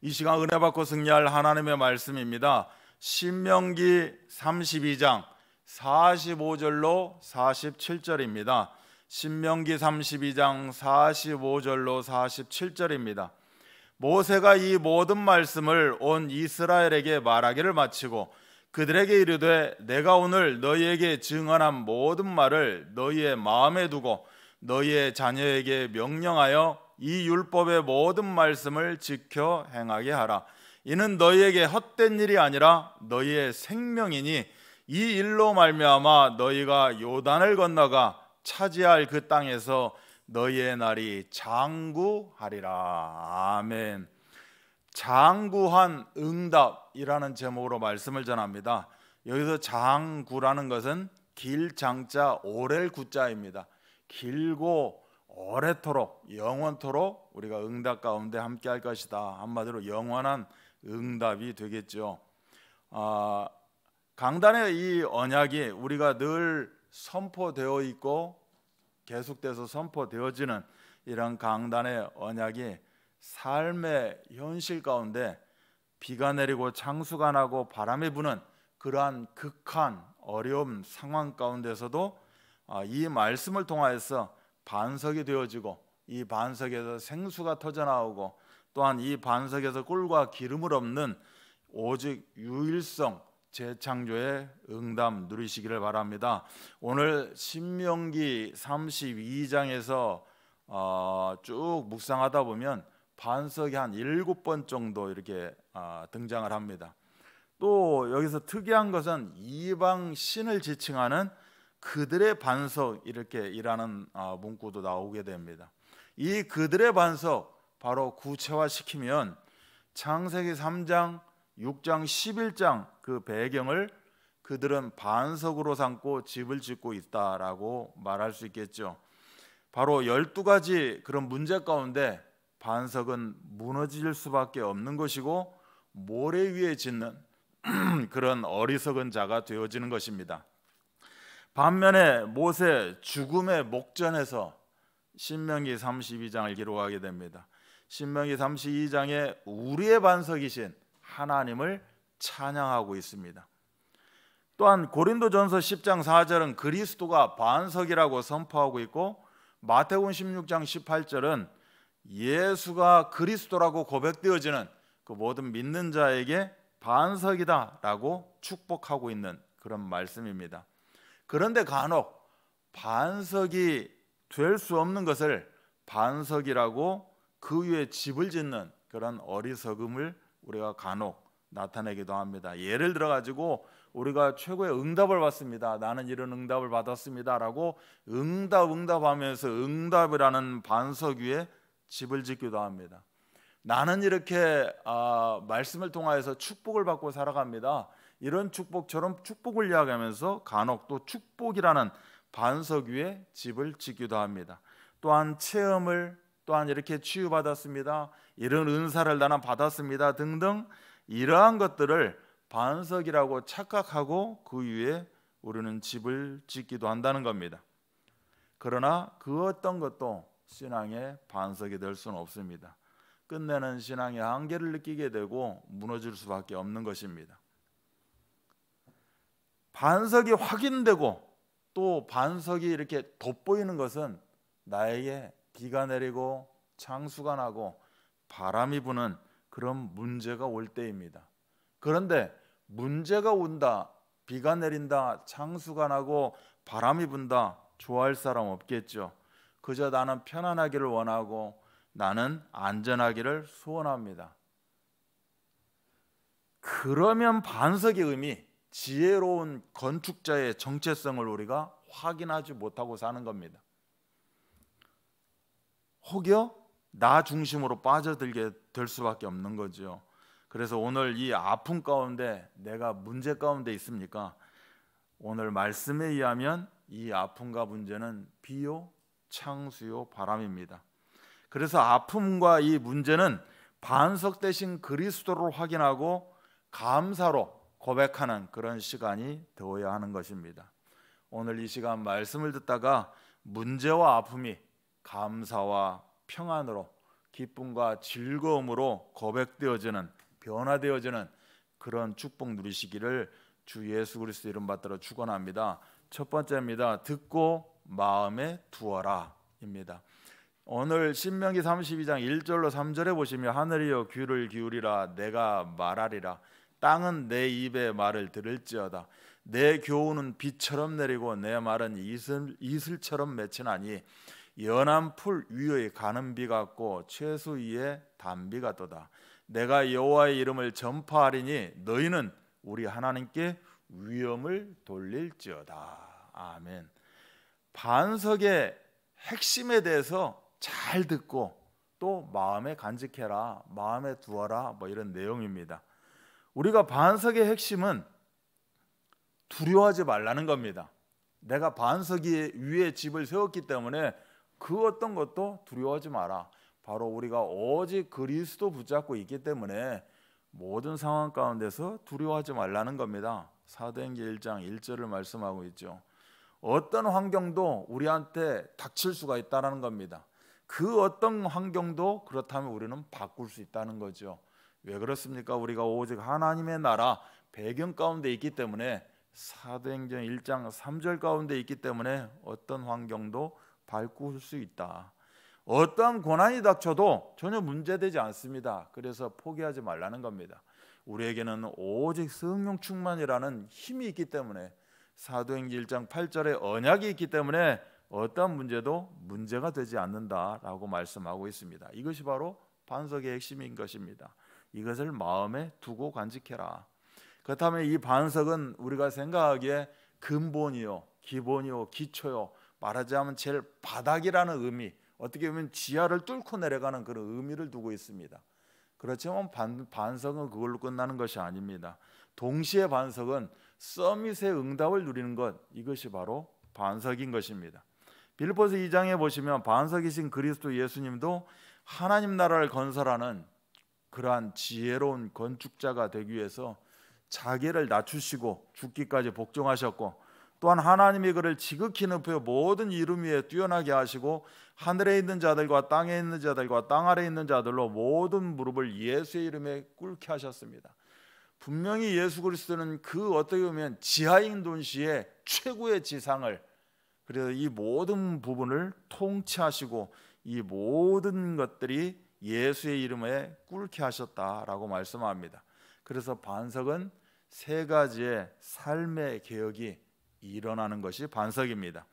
이 시간 은혜 받고 승리할 하나님의 말씀입니다. 신명기 32장 45절로 47절입니다. 신명기 32장 45절로 47절입니다. 모세가 이 모든 말씀을 온 이스라엘에게 말하기를 마치고 그들에게 이르되 내가 오늘 너희에게 증언한 모든 말을 너희의 마음에 두고 너희의 자녀에게 명령하여 이 율법의 모든 말씀을 지켜 행하게 하라. 이는 너희에게 헛된 일이 아니라 너희의 생명이니 이 일로 말미암아 너희가 요단을 건너가 차지할 그 땅에서 너희의 날이 장구하리라. 아멘. 장구한 응답이라는 제목으로 말씀을 전합니다. 여기서 장구라는 것은 길 장자 오렐 구자입니다. 길고 오래토록 영원토록 우리가 응답 가운데 함께 할 것이다. 한마디로 영원한 응답이 되겠죠. 아, 강단의 이 언약이 우리가 늘 선포되어 있고 계속돼서 선포되어지는 이런 강단의 언약이 삶의 현실 가운데 비가 내리고 창수가 나고 바람이 부는 그러한 극한 어려움 상황 가운데서도 아, 이 말씀을 통하여서 반석이 되어지고 이 반석에서 생수가 터져나오고 또한 이 반석에서 꿀과 기름을 없는 오직 유일성 재창조의 응답 누리시기를 바랍니다. 오늘 신명기 32장에서 어, 쭉 묵상하다 보면 반석이 한 일곱 번 정도 이렇게 어, 등장을 합니다. 또 여기서 특이한 것은 이방 신을 지칭하는 그들의 반석 이렇게 일하는 아, 문구도 나오게 됩니다. 이 그들의 반석 바로 구체화시키면 창세기 3장, 6장, 11장 그 배경을 그들은 반석으로 삼고 집을 짓고 있다라고 말할 수 있겠죠. 바로 12가지 그런 문제 가운데 반석은 무너질 수밖에 없는 것이고 모래 위에 짓는 그런 어리석은 자가 되어지는 것입니다. 반면에 모세 죽음의 목전에서 신명기 32장을 기록하게 됩니다. 신명기 32장에 우리의 반석이신 하나님을 찬양하고 있습니다. 또한 고린도전서 10장 4절은 그리스도가 반석이라고 선포하고 있고 마태음 16장 18절은 예수가 그리스도라고 고백되어지는 그 모든 믿는 자에게 반석이다라고 축복하고 있는 그런 말씀입니다. 그런데 간혹 반석이 될 수 없는 것을 반석이라고 그 위에 집을 짓는 그런 어리석음을 우리가 간혹 나타내기도 합니다. 예를 들어 가지고 우리가 최고의 응답을 받습니다. 나는 이런 응답을 받았습니다라고 응답 응답하면서 응답이라는 반석 위에 집을 짓기도 합니다. 나는 이렇게 아, 말씀을 통하여서 축복을 받고 살아갑니다. 이런 축복 처럼 축복을 이야기하면서 간혹 또 축복이라는 반석 위에 집을 짓기도 합니다. 또한 체험을 또한 이렇게 치유받았습니다. 이런 은사를 나는 받았습니다. 등등 이러한 것들을 반석이라고 착각하고 그 위에 우리는 집을 짓기도 한다는 겁니다. 그러나 그 어떤 것도 신앙의 반석이 될 수는 없습니다. 끝내는 신앙의 한계를 느끼게 되고 무너질 수밖에 없는 것입니다. 반석이 확인되고 또 반석이 이렇게 돋보이는 것은 나에게 비가 내리고 창수가 나고 바람이 부는 그런 문제가 올 때입니다. 그런데 문제가 온다, 비가 내린다, 창수가 나고 바람이 분다, 좋아할 사람 없겠죠. 그저 나는 편안하기를 원하고 나는 안전하기를 소원합니다. 그러면 반석의 의미, 지혜로운 건축자의 정체성을 우리가 확인하지 못하고 사는 겁니다. 혹여 나 중심으로 빠져들게 될 수밖에 없는 거죠. 그래서 오늘 이 아픔 가운데 내가 문제 가운데 있습니까? 오늘 말씀에 의하면 이 아픔과 문제는 비요, 창수요, 바람입니다. 그래서 아픔과 이 문제는 반석 대신 그리스도를 확인하고 감사로 고백하는 그런 시간이 되어야 하는 것입니다. 오늘 이 시간 말씀을 듣다가 문제와 아픔이 감사와 평안으로 기쁨과 즐거움으로 고백되어지는 변화되어지는 그런 축복 누리시기를 주 예수 그리스도 이름 받들어 축원합니다. 첫 번째입니다. 듣고 마음에 두어라입니다. 오늘 신명기 32장 1절로 3절에 보시면 하늘이여 귀를 기울이라 내가 말하리라 땅은 내 입의 말을 들을지어다 내 교훈은 비처럼 내리고 내 말은 이슬, 이슬처럼 맺히나니 연한 풀 위의 가는 비 같고 최수 위에 단비 같도다 내가 여호와의 이름을 전파하리니 너희는 우리 하나님께 위엄을 돌릴지어다 아멘 반석의 핵심에 대해서 잘 듣고 또 마음에 간직해라 마음에 두어라 뭐 이런 내용입니다 우리가 반석의 핵심은 두려워하지 말라는 겁니다. 내가 반석 위에 집을 세웠기 때문에 그 어떤 것도 두려워하지 마라. 바로 우리가 오직 그리스도 붙잡고 있기 때문에 모든 상황 가운데서 두려워하지 말라는 겁니다. 사도행전 1장 1절을 말씀하고 있죠. 어떤 환경도 우리한테 닥칠 수가 있다라는 겁니다. 그 어떤 환경도 그렇다면 우리는 바꿀 수 있다는 거죠. 왜 그렇습니까? 우리가 오직 하나님의 나라 배경 가운데 있기 때문에 사도행전 1장 3절 가운데 있기 때문에 어떤 환경도 바꿀 수 있다. 어떠한 고난이 닥쳐도 전혀 문제되지 않습니다. 그래서 포기하지 말라는 겁니다. 우리에게는 오직 성령 충만이라는 힘이 있기 때문에 사도행전 1장 8절에 언약이 있기 때문에 어떠한 문제도 문제가 되지 않는다라고 말씀하고 있습니다. 이것이 바로 반석의 핵심인 것입니다. 이것을 마음에 두고 간직해라. 그렇다면 이 반석은 우리가 생각하기에 근본이요, 기본이요, 기초요, 말하자면 제일 바닥이라는 의미, 어떻게 보면 지하를 뚫고 내려가는 그런 의미를 두고 있습니다. 그렇지만 반, 반석은 그걸로 끝나는 것이 아닙니다. 동시에 반석은 서밋의 응답을 누리는 것 이것이 바로 반석인 것입니다. 빌보스 2장에 보시면 반석이신 그리스도 예수님도 하나님 나라를 건설하는 그러한 지혜로운 건축자가 되기 위해서 자기를 낮추시고 죽기까지 복종하셨고 또한 하나님이 그를 지극히 높여 모든 이름 위에 뛰어나게 하시고 하늘에 있는 자들과 땅에 있는 자들과 땅 아래 있는 자들로 모든 무릎을 예수의 이름에 꿇게 하셨습니다. 분명히 예수 그리스도는 그 어떻게 보면 지하인 동시의 최고의 지상을 그래서 이 모든 부분을 통치하시고 이 모든 것들이 예수의 이름에 꿇게 하셨다라고 말씀합니다. 그래서 반석은 세 가지의 삶의 개혁이 일어나는 것이 반석입니다.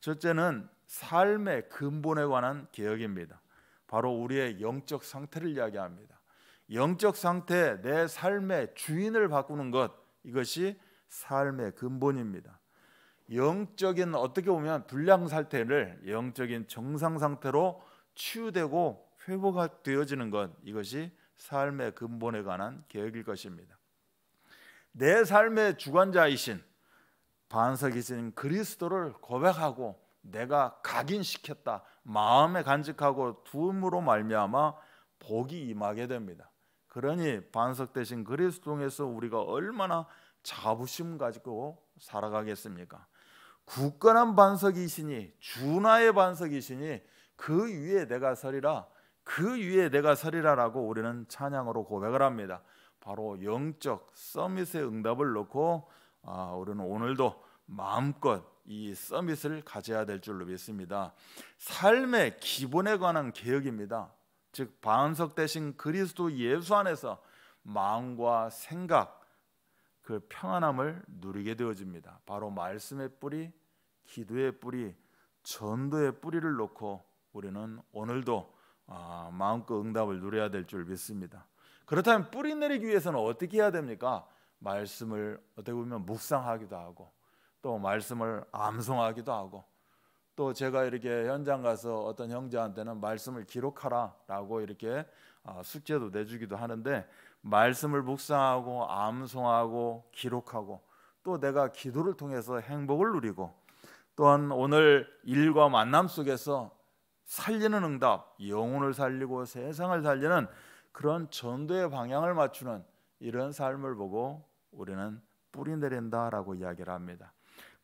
첫째는 삶의 근본에 관한 개혁입니다. 바로 우리의 영적 상태를 이야기합니다. 영적 상태, 내 삶의 주인을 바꾸는 것, 이것이 삶의 근본입니다. 영적인 어떻게 보면 불량 상태를 영적인 정상 상태로 치유되고 회복 되어지는 것 이것이 삶의 근본에 관한 계획일 것입니다. 내 삶의 주관자이신 반석이신 그리스도를 고백하고 내가 각인시켰다 마음에 간직하고 두음으로 말미암아 복이 임하게 됩니다. 그러니 반석 대신 그리스도 통해서 우리가 얼마나 자부심 가지고 살아가겠습니까? 굳건한 반석이시니 주나의 반석이시니 그 위에 내가 서리라 그 위에 내가 서리라라고 우리는 찬양으로 고백을 합니다. 바로 영적 서밋의 응답을 놓고 아, 우리는 오늘도 마음껏 이 서밋을 가져야 될 줄로 믿습니다. 삶의 기본에 관한 개혁입니다. 즉 반석 대신 그리스도 예수 안에서 마음과 생각 그 평안함을 누리게 되어집니다. 바로 말씀의 뿌리, 기도의 뿌리, 전도의 뿌리를 놓고 우리는 오늘도 아, 마음껏 응답을 누려야 될 줄 믿습니다. 그렇다면 뿌리 내리기 위해서는 어떻게 해야 됩니까? 말씀을 어떻게 보면 묵상하기도 하고 또 말씀을 암송하기도 하고 또 제가 이렇게 현장 가서 어떤 형제한테는 말씀을 기록하라라고 이렇게 어, 숙제도 내주기도 하는데 말씀을 묵상하고 암송하고 기록하고 또 내가 기도를 통해서 행복을 누리고 또한 오늘 일과 만남 속에서 살리는 응답, 영혼을 살리고 세상을 살리는 그런 전도의 방향을 맞추는 이런 삶을 보고 우리는 뿌리 내린다라고 이야기를 합니다.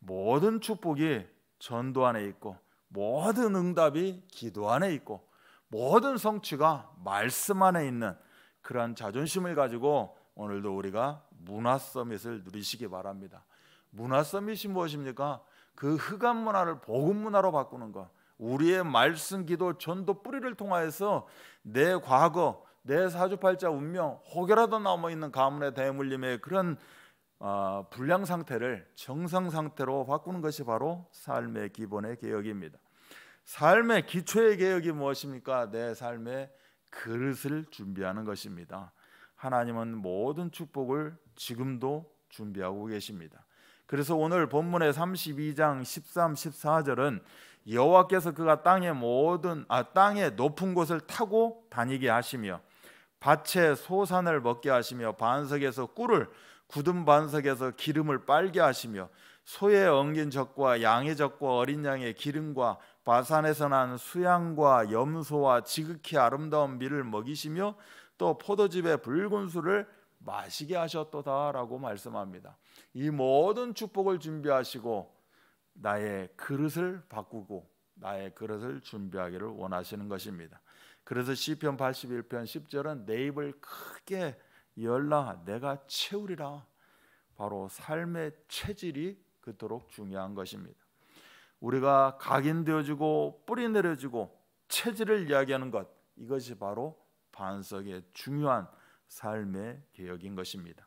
모든 축복이 전도 안에 있고 모든 응답이 기도 안에 있고 모든 성취가 말씀 안에 있는 그러한 자존심을 가지고 오늘도 우리가 문화 서밋을 누리시기 바랍니다. 문화 서밋이 무엇입니까? 그 흑암 문화를 복음 문화로 바꾸는 것. 우리의 말씀, 기도, 전도 뿌리를 통하여서 내 과거, 내 사주팔자 운명, 혹여라도 남아 있는 가문의 대물림의 그런 어, 불량 상태를 정상 상태로 바꾸는 것이 바로 삶의 기본의 개혁입니다. 삶의 기초의 개혁이 무엇입니까? 내 삶의 그릇을 준비하는 것입니다. 하나님은 모든 축복을 지금도 준비하고 계십니다. 그래서 오늘 본문의 32장 13, 14절은 여호와께서 그가 땅의 모든 아 땅의 높은 곳을 타고 다니게 하시며 밭에 소산을 먹게 하시며 반석에서 꿀을 굳은 반석에서 기름을 빨게 하시며 소의 엉긴 적과 양의 적과 어린 양의 기름과 바산에서 난 수양과 염소와 지극히 아름다운 밀을 먹이시며 또 포도즙의 붉은 술을 마시게 하셨도다라고 말씀합니다. 이 모든 축복을 준비하시고 나의 그릇을 바꾸고 나의 그릇을 준비하기를 원하시는 것입니다. 그래서 시편 81편 10절은 내 입을 크게 열라 내가 채우리라. 바로 삶의 체질이 그토록 중요한 것입니다. 우리가 각인되어 주고 뿌리 내려 주고 체질을 이야기하는 것 이것이 바로 반석의 중요한 삶의 개혁인 것입니다.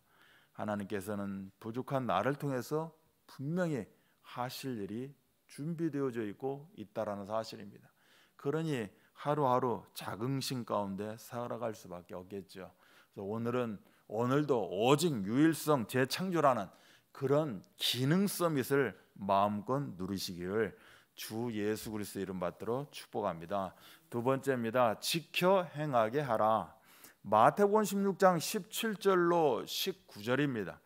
하나님께서는 부족한 나를 통해서 분명히 하실 일이 준비되어져 있고 있다라는 사실입니다. 그러니 하루하루 자긍심 가운데 살아갈 수밖에 없겠죠. 그래서 오늘은 오늘도 오직 유일성 재창조라는 그런 기능 서밋을 마음껏 누리시기를 주 예수 그리스도 이름 받들어 축복합니다. 두 번째입니다. 지켜 행하게 하라. 마태복음 16장 17절로 19절입니다.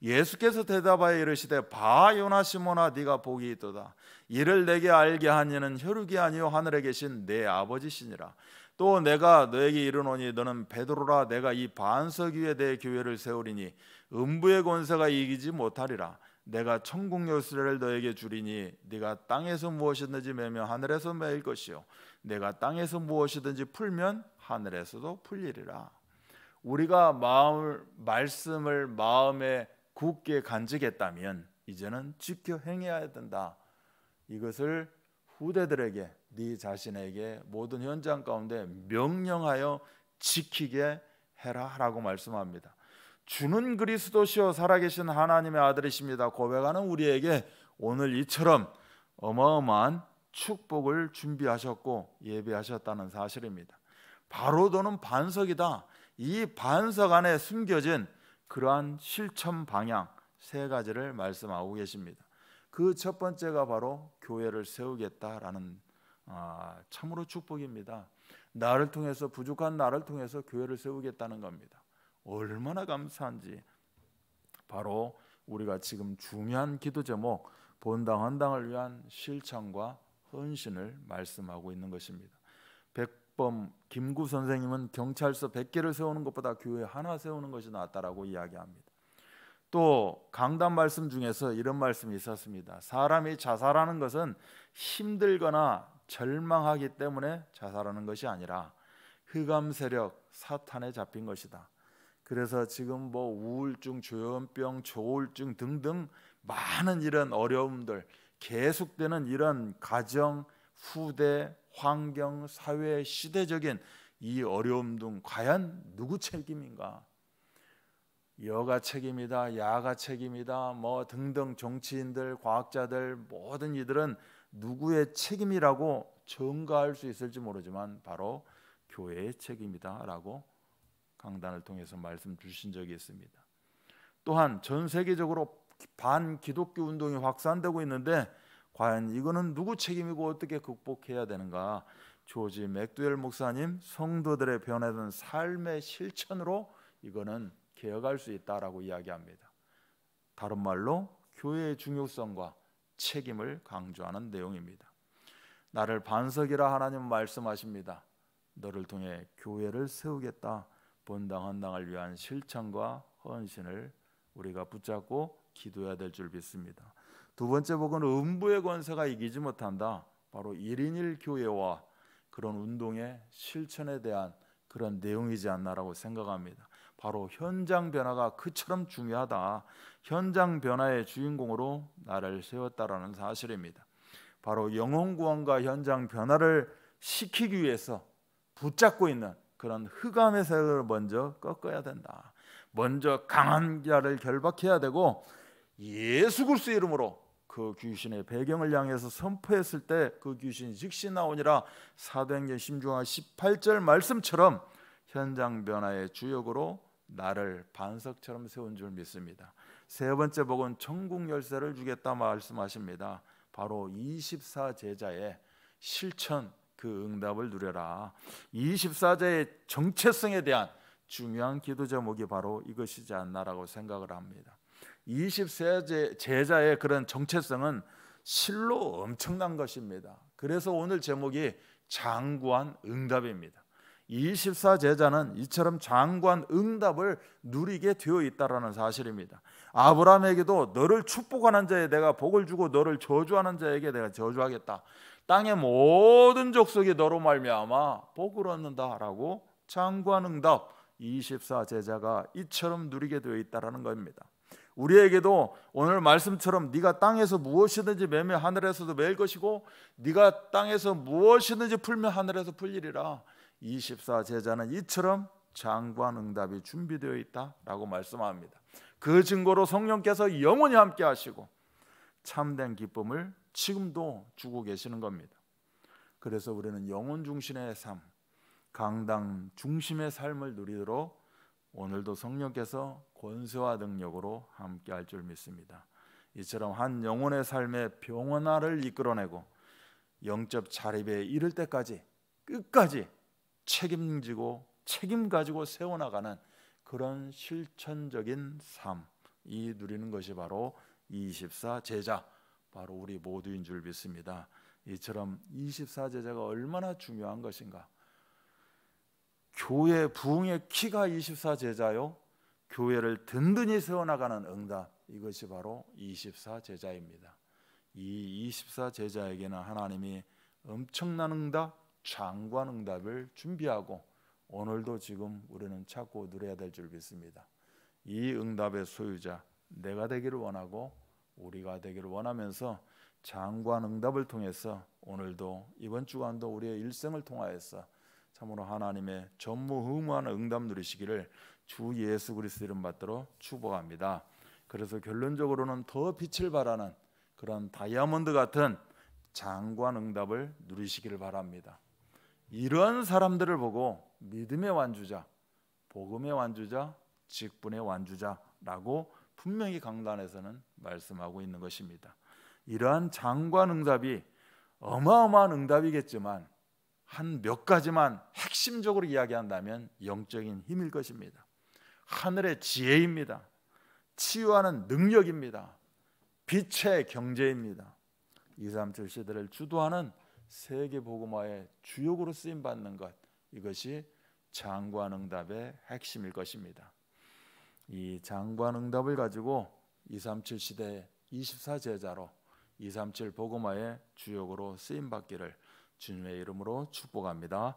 예수께서 대답하여 이르시되 바 요나 시모나 네가 복이 있도다 이를 내게 알게 하니는 혈육이 아니요 하늘에 계신 내 아버지시니라 또 내가 너에게 이르노니 너는 베드로라 내가 이 반석 위에 내 교회를 세우리니 음부의 권세가 이기지 못하리라 내가 천국 열쇠를 너에게 주리니 네가 땅에서 무엇이든지 매면 하늘에서 매일 것이요 내가 땅에서 무엇이든지 풀면 하늘에서도 풀리리라. 우리가 마음을 말씀을 마음에 굳게 간직했다면 이제는 지켜 행해야 된다. 이것을 후대들에게 네 자신에게 모든 현장 가운데 명령하여 지키게 해라라고 말씀합니다. 주는 그리스도시요 살아계신 하나님의 아들이십니다. 고백하는 우리에게 오늘 이처럼 어마어마한 축복을 준비하셨고 예비하셨다는 사실입니다. 바로도는 반석이다. 이 반석 안에 숨겨진 그러한 실천 방향 세 가지를 말씀하고 계십니다. 그 첫 번째가 바로 교회를 세우겠다라는 아, 참으로 축복입니다. 나를 통해서 부족한 나를 통해서 교회를 세우겠다는 겁니다. 얼마나 감사한지 바로 우리가 지금 중요한 기도 제목 본당 헌당을 위한 실천과 헌신을 말씀하고 있는 것입니다. 기법 김구 선생님은 경찰서 100개를 세우는 것보다 교회 하나 세우는 것이 낫다라고 이야기합니다. 또 강단 말씀 중에서 이런 말씀이 있었습니다. 사람이 자살하는 것은 힘들거나 절망하기 때문에 자살하는 것이 아니라 흑암 세력 사탄에 잡힌 것이다. 그래서 지금 뭐 우울증, 조현병, 조울증 등등 많은 이런 어려움들 계속되는 이런 가정 후대, 환경, 사회, 시대적인 이 어려움 등 과연 누구 책임인가? 여가 책임이다, 야가 책임이다, 뭐 등등 정치인들, 과학자들 모든 이들은 누구의 책임이라고 정가할 수 있을지 모르지만 바로 교회의 책임이다라고 강단을 통해서 말씀 주신 적이 있습니다. 또한 전 세계적으로 반 기독교 운동이 확산되고 있는데 과연 이거는 누구 책임이고 어떻게 극복해야 되는가? 조지 맥두엘 목사님 성도들의 변화된 삶의 실천으로 이거는 개혁할 수 있다라고 이야기합니다. 다른 말로 교회의 중요성과 책임을 강조하는 내용입니다. 나를 반석이라 하나님 말씀하십니다. 너를 통해 교회를 세우겠다. 본당 헌당을 위한 실천과 헌신을 우리가 붙잡고 기도해야 될 줄 믿습니다. 두 번째 복은 음부의 권세가 이기지 못한다. 바로 1인 1교회와 그런 운동의 실천에 대한 그런 내용이지 않나라고 생각합니다. 바로 현장 변화가 그처럼 중요하다. 현장 변화의 주인공으로 나를 세웠다라는 사실입니다. 바로 영혼 구원과 현장 변화를 시키기 위해서 붙잡고 있는 그런 흑암의 세력을 먼저 꺾어야 된다. 먼저 강한 자를 결박해야 되고 예수 그리스도 이름으로 그 귀신의 배경을 향해서 선포했을 때 그 귀신이 즉시 나오니라 사도행전 심중하 18절 말씀처럼 현장 변화의 주역으로 나를 반석처럼 세운 줄 믿습니다. 세 번째 복은 천국 열쇠를 주겠다 말씀하십니다. 바로 24 제자의 실천 그 응답을 누려라. 24제의 정체성에 대한 중요한 기도 제목이 바로 이것이지 않나라고 생각을 합니다. 20세 제자의 그런 정체성은 실로 엄청난 것입니다. 그래서 오늘 제목이 장구한 응답입니다. 24 제자는 이처럼 장관 응답을 누리게 되어 있다라는 사실입니다. 아브라함에게도 너를 축복하는 자에 내가 복을 주고 너를 저주하는 자에게 내가 저주하겠다. 땅의 모든 족속이 너로 말미암아 복을 얻는다라고 장관 응답 24 제자가 이처럼 누리게 되어 있다라는 겁니다. 우리에게도 오늘 말씀처럼 네가 땅에서 무엇이든지 매매 하늘에서도 매일 것이고 네가 땅에서 무엇이든지 풀면 하늘에서 풀리리라. 24 제자는 이처럼 장관 응답이 준비되어 있다라고 말씀합니다. 그 증거로 성령께서 영원히 함께 하시고 참된 기쁨을 지금도 주고 계시는 겁니다. 그래서 우리는 영혼 중심의 삶, 강당 중심의 삶을 누리도록 오늘도 성령께서 권세와 능력으로 함께 할 줄 믿습니다. 이처럼 한 영혼의 삶의 병원화를 이끌어내고 영적 자립에 이를 때까지 끝까지 책임지고 책임 가지고 세워나가는 그런 실천적인 삶이 누리는 것이 바로 24 제자 바로 우리 모두인 줄 믿습니다. 이처럼 24 제자가 얼마나 중요한 것인가? 교회 부흥의 키가 24 제자요. 교회를 든든히 세워나가는 응답 이것이 바로 24 제자입니다. 이24 제자에게는 하나님이 엄청난 응답, 장관 응답을 준비하고 오늘도 지금 우리는 찾고 누려야 될 줄 믿습니다. 이 응답의 소유자 내가 되기를 원하고 우리가 되기를 원하면서 장관 응답을 통해서 오늘도 이번 주간도 우리의 일생을 통하여서 참으로 하나님의 전무후무한 응답 누리시기를 주 예수 그리스도 이름 받도록 축복합니다. 그래서 결론적으로는 더 빛을 발하는 그런 다이아몬드 같은 장관 응답을 누리시기를 바랍니다. 이런 사람들을 보고 믿음의 완주자, 복음의 완주자, 직분의 완주자라고 분명히 강단에서는 말씀하고 있는 것입니다. 이러한 장관 응답이 어마어마한 응답이겠지만 한 몇 가지만 핵심적으로 이야기한다면 영적인 힘일 것입니다. 하늘의 지혜입니다. 치유하는 능력입니다. 빛의 경제입니다. 2, 3, 7 시대를 주도하는 세계 복음화의 주역으로 쓰임 받는 것 이것이 장관응답의 핵심일 것입니다. 이 장관응답을 가지고 237 시대의 24 제자로 237 복음화의 주역으로 쓰임 받기를 주님의 이름으로 축복합니다.